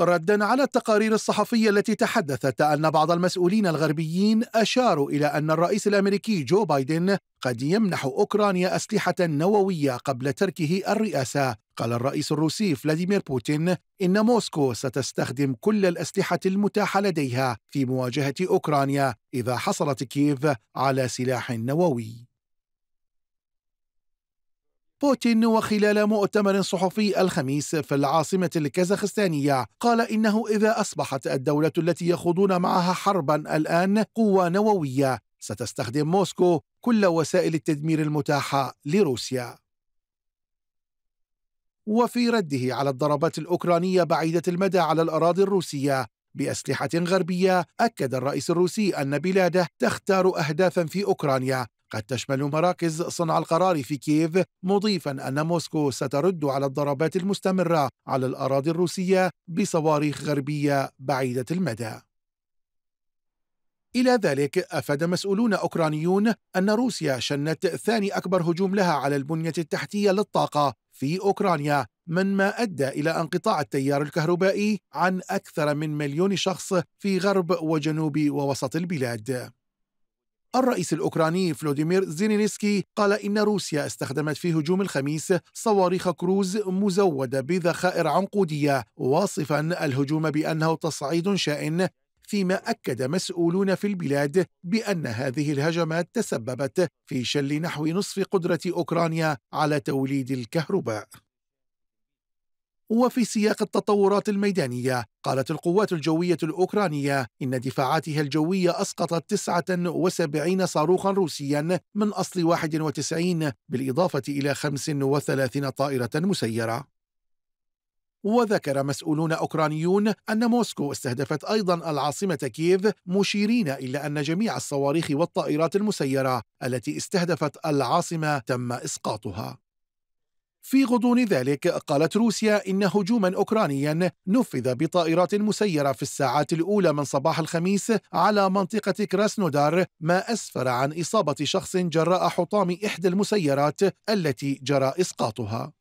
ردا على التقارير الصحفيه التي تحدثت ان بعض المسؤولين الغربيين اشاروا الى ان الرئيس الامريكي جو بايدن قد يمنح اوكرانيا اسلحه نوويه قبل تركه الرئاسه قال الرئيس الروسي فلاديمير بوتين ان موسكو ستستخدم كل الاسلحه المتاحه لديها في مواجهه اوكرانيا اذا حصلت كييف على سلاح نووي بوتين وخلال مؤتمر صحفي الخميس في العاصمة الكازاخستانية قال إنه إذا أصبحت الدولة التي يخوضون معها حربا الآن قوة نووية ستستخدم موسكو كل وسائل التدمير المتاحة لروسيا وفي رده على الضربات الأوكرانية بعيدة المدى على الأراضي الروسية بأسلحة غربية أكد الرئيس الروسي أن بلاده تختار أهدافا في أوكرانيا قد تشمل مراكز صنع القرار في كييف مضيفا أن موسكو سترد على الضربات المستمرة على الأراضي الروسية بصواريخ غربية بعيدة المدى إلى ذلك أفاد مسؤولون أوكرانيون أن روسيا شنت ثاني أكبر هجوم لها على البنية التحتية للطاقة في أوكرانيا من ما أدى إلى انقطاع التيار الكهربائي عن أكثر من مليون شخص في غرب وجنوب ووسط البلاد الرئيس الأوكراني فلوديمير زينينسكي قال إن روسيا استخدمت في هجوم الخميس صواريخ كروز مزودة بذخائر عنقودية واصفا الهجوم بأنه تصعيد شائن فيما أكد مسؤولون في البلاد بأن هذه الهجمات تسببت في شل نحو نصف قدرة أوكرانيا على توليد الكهرباء وفي سياق التطورات الميدانية قالت القوات الجوية الأوكرانية إن دفاعاتها الجوية أسقطت 79 صاروخا روسيا من أصل 91 بالإضافة إلى 35 طائرة مسيرة وذكر مسؤولون أوكرانيون أن موسكو استهدفت أيضا العاصمة كييف مشيرين إلى أن جميع الصواريخ والطائرات المسيرة التي استهدفت العاصمة تم إسقاطها في غضون ذلك قالت روسيا إن هجوما أوكرانيا نفذ بطائرات مسيرة في الساعات الأولى من صباح الخميس على منطقة كراسنودار ما أسفر عن إصابة شخص جراء حطام إحدى المسيرات التي جرى إسقاطها